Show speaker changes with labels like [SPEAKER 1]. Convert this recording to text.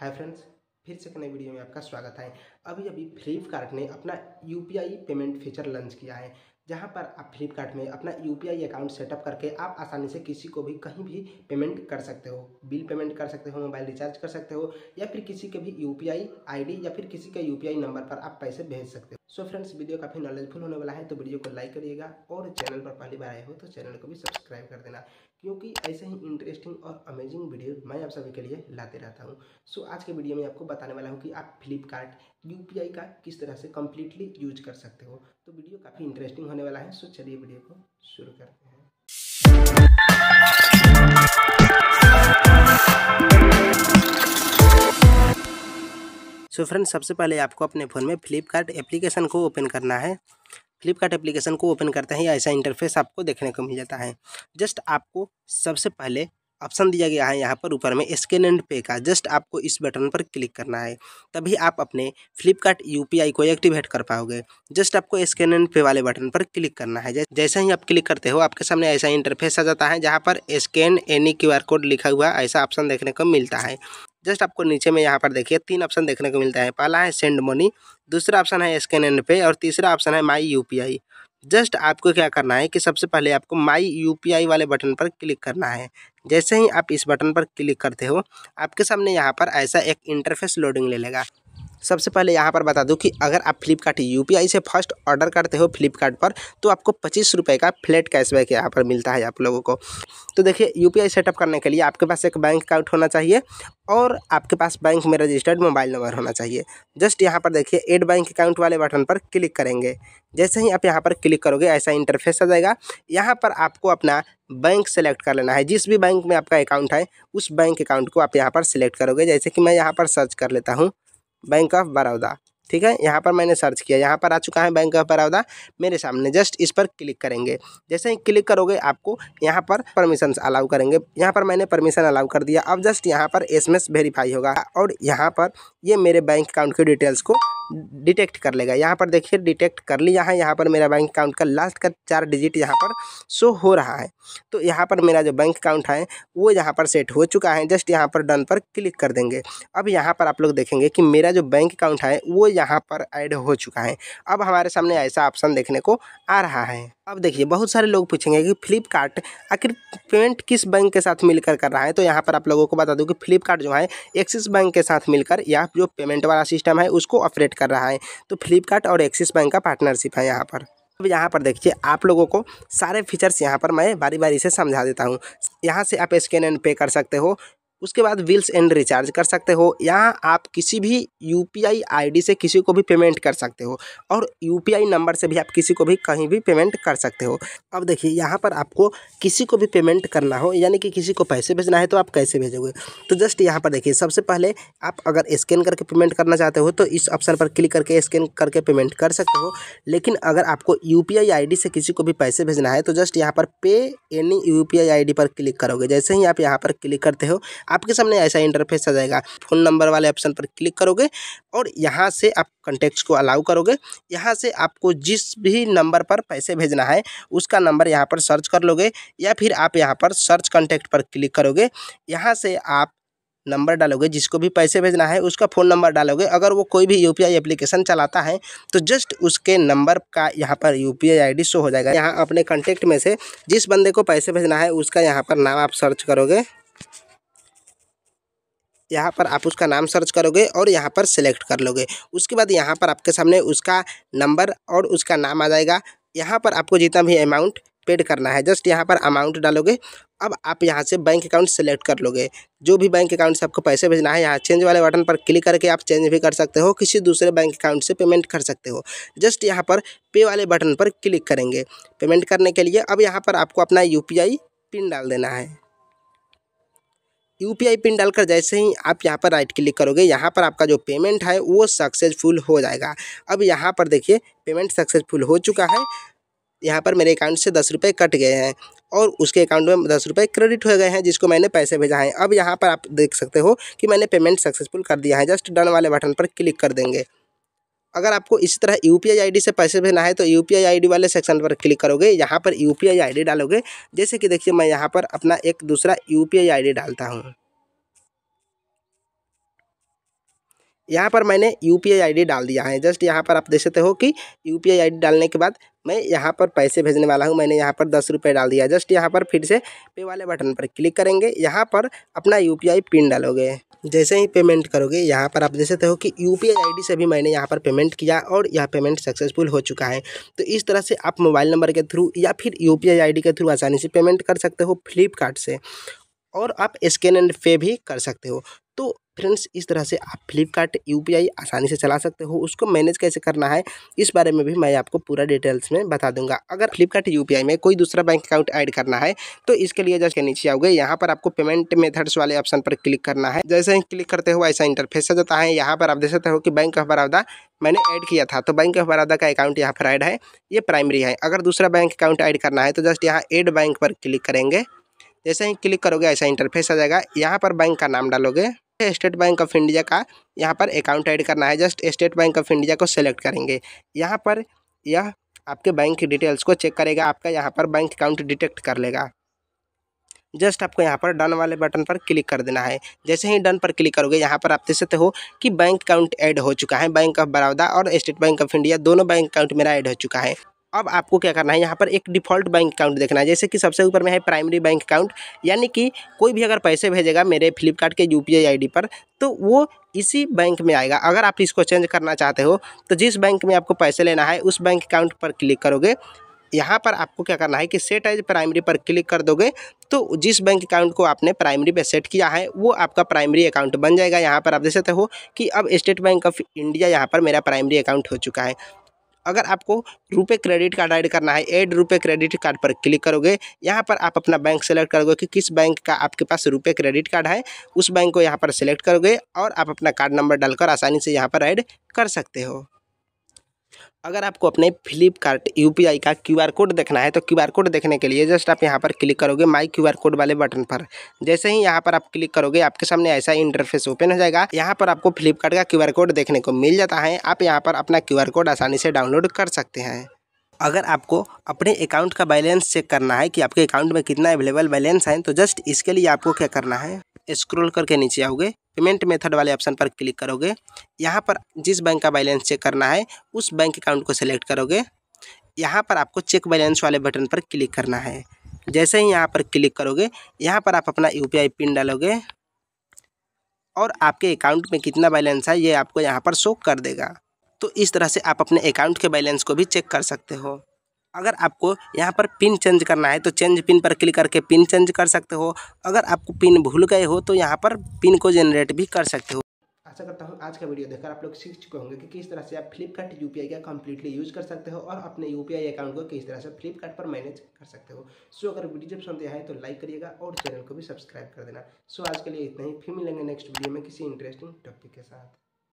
[SPEAKER 1] hi friends फिर से एक नई वीडियो में आपका स्वागत है अभी अभी फ्लिपकार्ट ने अपना यू पेमेंट फीचर लॉन्च किया है जहां पर आप फ्लिपकार्ट में अपना यू अकाउंट सेटअप करके आप आसानी से किसी को भी कहीं भी पेमेंट कर सकते हो बिल पेमेंट कर सकते हो मोबाइल रिचार्ज कर सकते हो या फिर किसी के भी यू पी या फिर किसी के यू नंबर पर आप पैसे भेज सकते हो सो फ्रेंड्स वीडियो काफ़ी नॉलेजफुल होने वाला है तो वीडियो को लाइक करिएगा और चैनल पर पहली बार आए हो तो चैनल को भी सब्सक्राइब कर देना क्योंकि ऐसे ही इंटरेस्टिंग और अमेजिंग वीडियो मैं आप सभी के लिए लाते रहता हूँ सो आज के वीडियो में आपको बताने वाला हूँ कि आप फ्लिपकार्ट यू का किस तरह से कम्प्लीटली यूज कर सकते हो तो वीडियो काफ़ी इंटरेस्टिंग होने वाला है सो चलिए वीडियो को शुरू करते हैं सो फ्रेंड सबसे पहले आपको अपने फ़ोन में फ्लिपकार्ट एप्लीकेशन को ओपन करना है फ्लिपकार्ट एप्लीकेशन को ओपन करते हैं ऐसा इंटरफेस आपको देखने को मिल जाता है जस्ट आपको सबसे पहले ऑप्शन दिया गया है यहाँ पर ऊपर में स्कैन एंड पे का जस्ट आपको इस बटन पर क्लिक करना है तभी आप अपने फ्लिपकार्ट यू को एक्टिवेट कर पाओगे जस्ट आपको स्कैन एंड पे वाले बटन पर क्लिक करना है जैसे ही आप क्लिक करते हो आपके सामने ऐसा इंटरफेस आ जाता है जहाँ पर स्कैन एनी क्यू कोड लिखा हुआ ऐसा ऑप्शन देखने को मिलता है जस्ट आपको नीचे में यहाँ पर देखिए तीन ऑप्शन देखने को मिलता है पहला है सेंड मनी दूसरा ऑप्शन है स्कैन एंड पे और तीसरा ऑप्शन है माई यू जस्ट आपको क्या करना है कि सबसे पहले आपको माई यू वाले बटन पर क्लिक करना है जैसे ही आप इस बटन पर क्लिक करते हो आपके सामने यहाँ पर ऐसा एक इंटरफेस लोडिंग ले लेगा सबसे पहले यहाँ पर बता दूँ कि अगर आप फ्लिपकार्ट यू से फर्स्ट ऑर्डर करते हो फ्लिपकार्ट पर तो आपको पच्चीस रुपये का फ्लैट कैशबैक यहाँ पर मिलता है आप लोगों को तो देखिए यू सेटअप करने के लिए आपके पास एक बैंक अकाउंट होना चाहिए और आपके पास बैंक में रजिस्टर्ड मोबाइल नंबर होना चाहिए जस्ट यहाँ पर देखिए एड बैंक अकाउंट वाले बटन पर क्लिक करेंगे जैसे ही आप यहाँ पर क्लिक करोगे ऐसा इंटरफेस आ जाएगा यहाँ पर आपको अपना बैंक सेलेक्ट कर लेना है जिस भी बैंक में आपका अकाउंट है उस बैंक अकाउंट को आप यहाँ पर सिलेक्ट करोगे जैसे कि मैं यहाँ पर सर्च कर लेता हूँ बैंक ऑफ बड़ौदा ठीक है यहाँ पर मैंने सर्च किया यहाँ पर आ चुका है बैंक ऑफ बड़ौदा मेरे सामने जस्ट इस पर क्लिक करेंगे जैसे ही क्लिक करोगे आपको यहाँ पर परमिशन अलाउ करेंगे यहाँ पर मैंने परमिशन अलाउ कर दिया अब जस्ट यहाँ पर एस वेरीफाई होगा और यहाँ पर ये मेरे बैंक अकाउंट की डिटेल्स को डिटेक्ट कर लेगा यहाँ पर देखिए डिटेक्ट कर लिया है यहाँ पर मेरा बैंक अकाउंट का लास्ट का चार डिजिट यहाँ पर शो हो रहा है तो यहाँ पर मेरा जो बैंक अकाउंट है वो यहाँ पर सेट हो चुका है जस्ट यहाँ पर डन पर क्लिक कर देंगे अब यहाँ पर आप लोग देखेंगे कि मेरा जो बैंक अकाउंट है वो यहाँ पर ऐड हो चुका है अब हमारे सामने ऐसा ऑप्शन देखने को आ रहा है अब देखिए बहुत सारे लोग पूछेंगे कि फ्लिपकार्ट आखिर पेमेंट किस बैंक के साथ मिलकर कर रहा है तो यहाँ पर आप लोगों को बता दूँ कि फ्लिपकार्ट जो है एक्सिस बैंक के साथ मिलकर या जो पेमेंट वाला सिस्टम है उसको ऑपरेट कर रहा है तो फ्लिपकार्ट और एक्सिस बैंक का पार्टनरशिप है यहाँ पर अब यहाँ पर देखिए आप लोगों को सारे फीचर्स यहाँ पर मैं बारी बारी से समझा देता हूँ यहाँ से आप स्कैन एंड पे कर सकते हो उसके बाद बिल्स एंड रिचार्ज कर सकते हो यहाँ आप किसी भी यू पी से किसी को भी पेमेंट कर सकते हो और यू नंबर से भी आप किसी को भी कहीं भी पेमेंट कर सकते हो अब देखिए यहाँ पर आपको किसी को भी पेमेंट करना हो यानी कि किसी को पैसे भेजना है तो आप कैसे भेजोगे तो जस्ट यहाँ पर देखिए सबसे पहले आप अगर स्कैन करके पेमेंट करना चाहते हो तो इस ऑप्शन पर क्लिक करके स्कैन करके पेमेंट कर सकते हो लेकिन अगर आपको यू पी से किसी को भी पैसे भेजना है तो जस्ट यहाँ पर पे एनी यू पी पर क्लिक करोगे जैसे ही आप यहाँ पर क्लिक करते हो आपके सामने ऐसा इंटरफेस आ जाएगा फ़ोन नंबर वाले ऑप्शन पर क्लिक करोगे और यहाँ से आप कंटेक्ट को अलाउ करोगे यहाँ से आपको जिस भी नंबर पर पैसे भेजना है उसका नंबर यहाँ पर सर्च कर लोगे या फिर आप यहाँ पर सर्च कंटेक्ट पर क्लिक करोगे यहाँ से आप नंबर डालोगे जिसको भी पैसे भेजना है उसका फ़ोन नंबर डालोगे अगर वो कोई भी यूपीआई एप्लीकेशन चलाता है तो जस्ट उसके नंबर का यहाँ पर यूपीआई आईडी शो हो जाएगा यहाँ अपने कॉन्टेक्ट में से जिस बंदे को पैसे भेजना है उसका यहाँ पर नाम आप सर्च करोगे यहाँ पर आप उसका नाम सर्च करोगे और यहाँ पर सिलेक्ट कर लोगे उसके बाद यहाँ पर आपके सामने उसका नंबर और उसका नाम आ जाएगा यहाँ पर आपको जितना भी अमाउंट पेड करना है जस्ट यहाँ पर अमाउंट डालोगे अब आप यहाँ से बैंक अकाउंट सेलेक्ट कर लोगे जो भी बैंक अकाउंट से आपको पैसे भेजना है यहाँ चेंज वाले बटन पर क्लिक करके आप चेंज भी कर सकते हो किसी दूसरे बैंक अकाउंट से पेमेंट कर सकते हो जस्ट यहाँ पर पे वाले बटन पर क्लिक करेंगे पेमेंट करने के लिए अब यहाँ पर आपको अपना यू पिन डाल देना है यू पिन डालकर जैसे ही आप यहाँ पर राइट क्लिक करोगे यहाँ पर आपका जो पेमेंट है वो सक्सेसफुल हो जाएगा अब यहाँ पर देखिए पेमेंट सक्सेसफुल हो चुका है यहाँ पर मेरे अकाउंट से दस रुपये कट गए हैं और उसके अकाउंट में दस रुपये क्रेडिट हो गए हैं जिसको मैंने पैसे भेजा है अब यहाँ पर आप देख सकते हो कि मैंने पेमेंट सक्सेसफुल कर दिया है जस्ट डन वाले बटन पर क्लिक कर देंगे अगर आपको इसी तरह यू पी आई आई से पैसे भेजना है तो यू पी आई आई वाले सेक्शन पर क्लिक करोगे यहाँ पर यू पी आई आई डालोगे जैसे कि देखिए मैं यहाँ पर अपना एक दूसरा यू पी आई आई डालता हूँ यहाँ पर मैंने यू पी आई डाल दिया है जस्ट यहाँ पर आप देख सकते हो कि यू पी आई डालने के बाद मैं यहाँ पर पैसे भेजने वाला हूँ मैंने यहाँ पर दस रुपये डाल दिया जस्ट यहाँ पर फिर से पे वाले बटन पर क्लिक करेंगे यहाँ पर अपना यू पिन डालोगे जैसे ही पेमेंट करोगे यहाँ पर आप देख सकते हो कि यू पी से भी मैंने यहाँ पर पेमेंट किया और यह पेमेंट सक्सेसफुल हो चुका है तो इस तरह से आप मोबाइल नंबर के थ्रू या फिर यू पी के थ्रू आसानी से पेमेंट कर सकते हो फ्लिपकार्ट से और आप स्कैन एंड पे भी कर सकते हो तो फ्रेंड्स इस तरह से आप फ्लिपकार्ट यू आसानी से चला सकते हो उसको मैनेज कैसे करना है इस बारे में भी मैं आपको पूरा डिटेल्स में बता दूंगा अगर फ्लिपकार्ट यू में कोई दूसरा बैंक अकाउंट ऐड करना है तो इसके लिए जैसे नीचे आओगे यहाँ पर आपको पेमेंट मेथड्स वाले ऑप्शन पर क्लिक करना है जैसे ही क्लिक करते हो ऐसा इंटरफेस आ जाता है यहाँ पर आप देख सकते हो कि बैंक ऑफ बड़ौदा मैंने ऐड किया था तो बैंक ऑफ बड़ौदा का अकाउंट यहाँ पर ऐड है ये प्राइमरी है अगर दूसरा बैंक अकाउंट ऐड करना है तो जस्ट यहाँ एड बैंक पर क्लिक करेंगे जैसे ही क्लिक करोगे ऐसा इंटरफेस आ जाएगा यहाँ पर बैंक का नाम डालोगे स्टेट बैंक ऑफ इंडिया का यहाँ पर अकाउंट ऐड करना है just State Bank of India को सेलेक्ट करेंगे यहाँ पर यह आपके बैंक की डिटेल्स को चेक करेगा आपका यहाँ पर बैंक अकाउंट डिटेक्ट कर लेगा जस्ट आपको यहाँ पर डन वाले बटन पर क्लिक कर देना है जैसे ही डन पर क्लिक करोगे यहाँ पर आप देख सकते हो कि बैंक अकाउंट ऐड हो चुका है बैंक ऑफ बड़ौदा और स्टेट बैंक ऑफ इंडिया दोनों बैंक अकाउंट मेरा ऐड हो चुका है अब आपको क्या करना है यहाँ पर एक डिफ़ॉल्ट बैंक अकाउंट देखना है जैसे कि सबसे ऊपर में है प्राइमरी बैंक अकाउंट यानी कि कोई भी अगर पैसे भेजेगा मेरे फ्लिपकार्ट के यू पी पर तो वो इसी बैंक में आएगा अगर आप इसको चेंज करना चाहते हो तो जिस बैंक में आपको पैसे लेना है उस बैंक अकाउंट पर क्लिक करोगे यहाँ पर आपको क्या करना है कि सेट एज प्राइमरी पर क्लिक कर दोगे तो जिस बैंक अकाउंट को आपने प्राइमरी पे सेट किया है वो आपका प्राइमरी अकाउंट बन जाएगा यहाँ पर आप देख सकते हो कि अब स्टेट बैंक ऑफ इंडिया यहाँ पर मेरा प्राइमरी अकाउंट हो चुका है अगर आपको रुपए क्रेडिट कार्ड ऐड करना है एड रुपए क्रेडिट कार्ड पर क्लिक करोगे यहाँ पर आप अपना बैंक सेलेक्ट करोगे कि किस बैंक का आपके पास रुपए क्रेडिट कार्ड है उस बैंक को यहाँ पर सेलेक्ट करोगे और आप अपना कार्ड नंबर डालकर आसानी से यहाँ पर ऐड कर सकते हो अगर आपको अपने फ्लिपकार्ट यू का क्यू कोड देखना है तो क्यू कोड देखने के लिए जस्ट आप यहाँ पर क्लिक करोगे माई क्यू कोड वाले बटन पर जैसे ही यहाँ पर आप क्लिक करोगे आपके सामने ऐसा इंटरफेस ओपन हो जाएगा यहाँ पर आपको फ्लिपकार्ट का क्यू कोड देखने को मिल जाता है आप यहाँ पर अपना क्यू कोड आसानी से डाउनलोड कर सकते हैं अगर आपको अपने अकाउंट का बैलेंस चेक करना है कि आपके अकाउंट में कितना अवेलेबल बैलेंस है तो जस्ट इसके लिए आपको क्या करना है स्क्रोल करके नीचे आओगे पेमेंट मेथड वाले ऑप्शन पर क्लिक करोगे यहाँ पर जिस बैंक का बैलेंस चेक करना है उस बैंक अकाउंट को सिलेक्ट करोगे यहाँ पर आपको चेक बैलेंस वाले बटन पर क्लिक करना है जैसे ही यहाँ पर क्लिक करोगे यहाँ पर आप अपना यू पिन डालोगे और आपके अकाउंट में कितना बैलेंस है ये आपको यहाँ पर शो कर देगा तो इस तरह से आप अपने अकाउंट के बैलेंस को भी चेक कर सकते हो अगर आपको यहाँ पर पिन चेंज करना है तो चेंज पिन पर क्लिक करके पिन चेंज कर सकते हो अगर आपको पिन भूल गए हो तो यहाँ पर पिन को जनरेट भी कर सकते हो आशा करता हूँ आज का वीडियो देखकर आप लोग सीख चुके होंगे कि किस तरह से आप फ्लिपकार्ट यू का कंप्लीटली यूज़ कर सकते हो और अपने यू अकाउंट को किस तरह से फ्लिपकार्ट पर मैनेज कर सकते हो सो अगर वीडियो जब सुनते हैं तो लाइक करिएगा और चैनल को भी सब्सक्राइब कर देना सो आज के लिए इतना ही फिर मिलेंगे नेक्स्ट वीडियो में किसी इंटरेस्टिंग टॉपिक के साथ